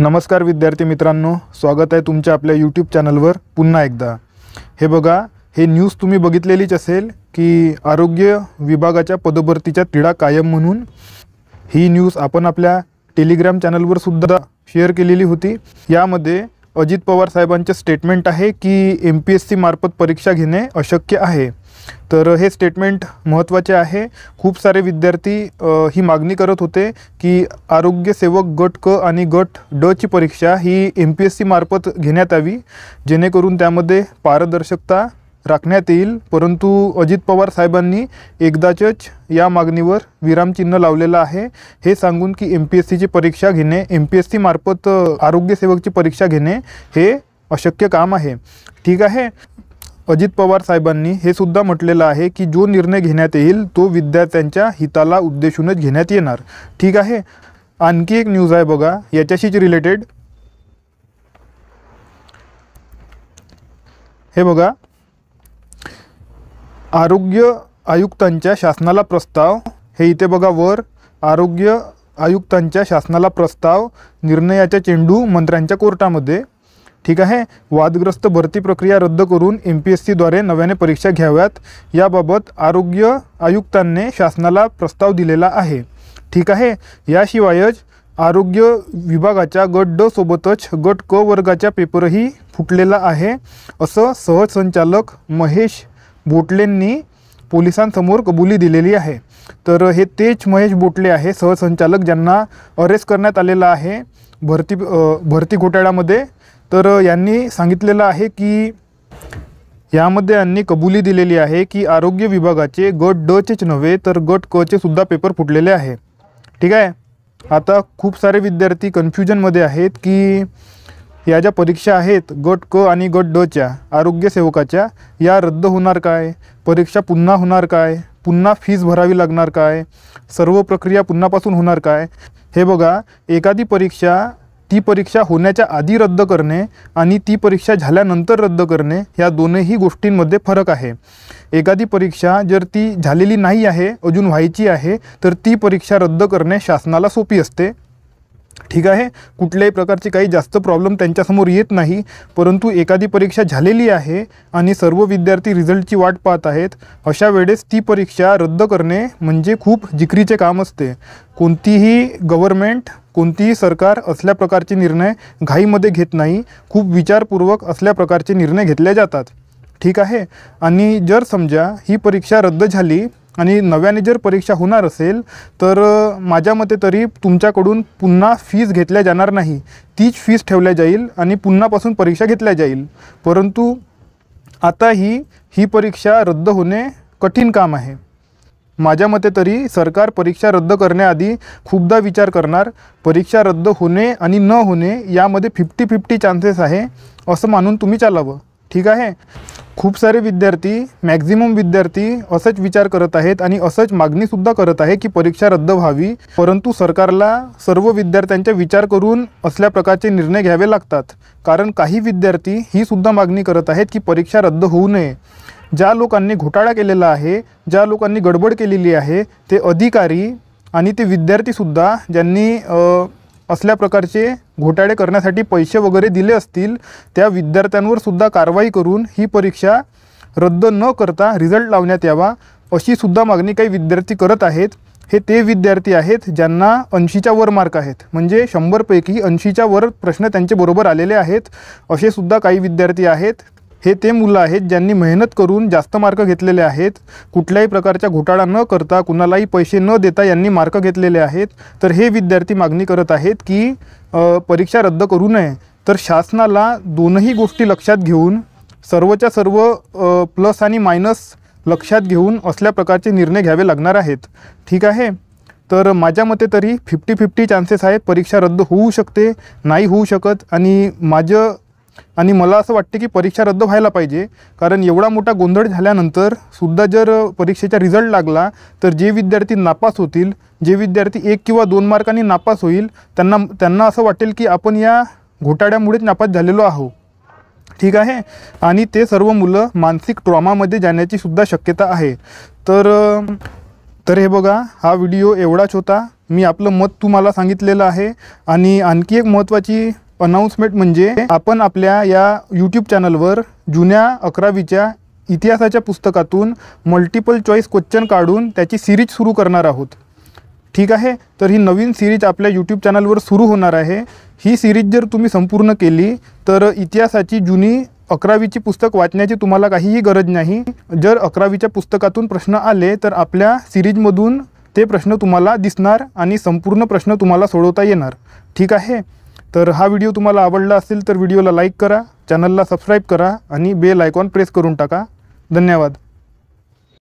नमस्कार विद्यार्थी मित्रांनो स्वागत आहे तुमच्या आपल्या यूट्यूब चॅनलवर पुन्हा एकदा हे बघा हे न्यूज तुम्ही बघितलेलीच असेल की आरोग्य विभागाच्या पदभरतीच्या तिढा कायम म्हणून ही न्यूज आपण आपल्या टेलिग्राम चॅनलवर सुद्धा शेअर केलेली होती यामध्ये अजित पवार साहेबांचे स्टेटमेंट आहे की एम पी एस सी मार्फत परीक्षा घेणे अशक्य आहे तर हे स्टेटमेंट महत्त्वाचे आहे खूप सारे विद्यार्थी ही मागणी करत होते की आरोग्यसेवक गट क आणि गट ड ची परीक्षा ही एम पी एस सी मार्फत घेण्यात यावी जेणेकरून त्यामध्ये पारदर्शकता राखण्यात येईल परंतु अजित पवार साहेबांनी एकदाचच या मागणीवर विरामचिन्ह लावलेलं आहे हे सांगून की एम पी एस सीची परीक्षा घेणे एम पी एस सी मार्फत आरोग्यसेवकची परीक्षा घेणे हे अशक्य काम आहे ठीक आहे अजित पवार साहेबांनी हे सुद्धा म्हटलेलं आहे की जो निर्णय घेण्यात येईल तो विद्यार्थ्यांच्या हिताला उद्देशूनच घेण्यात येणार ठीक आहे आणखी एक न्यूज आहे बघा याच्याशीच रिलेटेड हे बघा आरोग्य आयुक्तांच्या शासनाला प्रस्ताव हे इथे बघा वर आरोग्य आयुक्तांच्या शासनाला प्रस्ताव निर्णयाच्या चेंडू मंत्र्यांच्या कोर्टामध्ये ठीक आहे वादग्रस्त भरती प्रक्रिया रद्द करून एम पी एस सीद्वारे नव्याने परीक्षा घ्याव्यात याबाबत आरोग्य आयुक्तांनी शासनाला प्रस्ताव दिलेला आहे ठीक आहे याशिवायच आरोग्य विभागाच्या गट ड सोबतच गट क वर्गाच्या पेपरही फुटलेला आहे असं सहसंचालक महेश बोटलेंनी पोलिसांसमोर कबुली दिलेली आहे तर हे तेच महेश बोटले आहे सहसंचालक ज्यांना अरेस्ट करण्यात आलेला आहे भरती भरती घोटाळ्यामध्ये तर यांनी सांगितलेलं आहे की यामध्ये यांनी कबुली दिलेली आहे की आरोग्य विभागाचे गट डचेच नव्हे तर गट कचे सुद्धा पेपर फुटलेले आहे ठीक आहे आता खूप सारे विद्यार्थी कन्फ्युजनमध्ये आहेत की या ज्या परीक्षा आहेत गट क आणि गट डच्या आरोग्यसेवकाच्या या रद्द होणार काय परीक्षा पुन्हा होणार काय पुन्हा फीज भरावी लागणार काय सर्व प्रक्रिया पुन्हापासून होणार काय हे बघा एखादी परीक्षा ती परीक्षा होण्याच्या आधी रद्द करणे आणि ती परीक्षा झाल्यानंतर रद्द करणे या दोनही गोष्टींमध्ये फरक आहे एखादी परीक्षा जर ती झालेली नाही आहे अजून व्हायची आहे तर ती परीक्षा रद्द करणे शासनाला सोपी असते ठीक आहे कुठल्याही प्रकारचे काही जास्त प्रॉब्लेम त्यांच्यासमोर येत नाही परंतु एखादी परीक्षा झालेली आहे आणि सर्व विद्यार्थी रिझल्टची वाट पाहत आहेत अशा वेळेस ती परीक्षा रद्द करणे म्हणजे खूप जिकरीचे काम असते कोणतीही गव्हर्मेंट कोणतीही सरकार असल्या प्रकारचे निर्णय घाईमध्ये घेत नाही खूप विचारपूर्वक असल्या प्रकारचे निर्णय घेतले जातात ठीक आहे आणि जर समजा ही परीक्षा रद्द झाली आणि नव्याने जर परीक्षा होणार असेल तर माझ्या मते तरी तुमच्याकडून पुन्हा फीज घेतल्या जाणार नाही तीच फीज ठेवल्या जाईल आणि पुन्हापासून परीक्षा घेतल्या जाईल परंतु आता ही ही परीक्षा रद्द होणे कठीण काम आहे माझ्या मते तरी सरकार परीक्षा रद्द करण्याआधी खूपदा विचार करणार परीक्षा रद्द होणे आणि न होणे यामध्ये फिफ्टी फिफ्टी चान्सेस आहे असं मानून तुम्ही चालावं ठीक आहे खूप सारे विद्यार्थी मॅक्झिमम विद्यार्थी असंच विचार करत आहेत आणि असंच मागणीसुद्धा करत आहे की परीक्षा रद्द व्हावी परंतु सरकारला सर्व विद्यार्थ्यांचा विचार करून असल्या प्रकारचे निर्णय घ्यावे लागतात कारण काही विद्यार्थी ही सुद्धा मागणी करत आहेत की परीक्षा रद्द होऊ नये ज्या लोकांनी घोटाळा केलेला आहे ज्या लोकांनी गडबड केलेली आहे ते अधिकारी आणि ते विद्यार्थीसुद्धा ज्यांनी असल्या प्रकारचे घोटाळे करण्यासाठी पैसे वगैरे दिले असतील त्या विद्यार्थ्यांवर सुद्धा कारवाई करून ही परीक्षा रद्द न करता रिझल्ट लावण्यात यावा अशी सुद्धा मागणी काही विद्यार्थी करत आहेत हे ते विद्यार्थी आहेत ज्यांना ऐंशीच्या वर मार्क आहेत म्हणजे शंभरपैकी ऐंशीच्या वर प्रश्न त्यांच्याबरोबर आलेले आहेत असे सुद्धा काही विद्यार्थी आहेत हे ते मुलं आहेत ज्यांनी मेहनत करून जास्त मार्क घेतलेले आहेत कुठल्याही प्रकारच्या घोटाळा न करता कुणालाही पैसे न देता यांनी मार्क घेतलेले आहेत तर हे विद्यार्थी मागणी करत आहेत की परीक्षा रद्द करू नये तर शासनाला दोनही गोष्टी लक्षात घेऊन सर्वच्या सर्व प्लस आणि मायनस लक्षात घेऊन असल्या प्रकारचे निर्णय घ्यावे लागणार आहेत ठीक आहे तर माझ्या मते तरी फिफ्टी फिफ्टी चान्सेस आहेत परीक्षा रद्द होऊ शकते नाही होऊ शकत आणि माझं आणि मला असं वाटते की परीक्षा रद्द व्हायला पाहिजे कारण एवढा मोठा गोंधळ झाल्यानंतर सुद्धा जर परीक्षेचा रिझल्ट लागला तर जे विद्यार्थी नापास होतील जे विद्यार्थी एक किंवा दोन मार्कांनी नापास होईल त्यांना त्यांना असं वाटेल की आपण या घोटाळ्यामुळेच नापास झालेलो आहो ठीक आहे आणि ते सर्व मुलं मानसिक ट्रॉमामध्ये जाण्याची सुद्धा शक्यता आहे तर तर हे बघा हा व्हिडिओ एवढाच होता मी आपलं मत तुम्हाला सांगितलेलं आहे आणि आणखी एक महत्त्वाची अनाऊन्समेंट म्हणजे आपण आपल्या या यूट्यूब चॅनलवर जुन्या अकरावीच्या इतिहासाच्या पुस्तकातून मल्टिपल चॉईस क्वेश्चन काढून त्याची सिरीज सुरू करणार आहोत ठीक आहे तर ही नवीन सिरीज आपल्या यूट्यूब चॅनलवर सुरू होणार आहे ही सिरीज जर तुम्ही संपूर्ण केली तर इतिहासाची जुनी अकरावीची पुस्तक वाचण्याची तुम्हाला काहीही गरज नाही जर अकरावीच्या पुस्तकातून प्रश्न आले तर आपल्या सिरीजमधून ते प्रश्न तुम्हाला दिसणार आणि संपूर्ण प्रश्न तुम्हाला सोडवता येणार ठीक आहे तर हा व्हिडिओ तुम्हाला आवडला असेल तर व्हिडिओला लाईक करा चॅनलला सबस्क्राईब करा आणि बेल आयकॉन प्रेस करून टाका धन्यवाद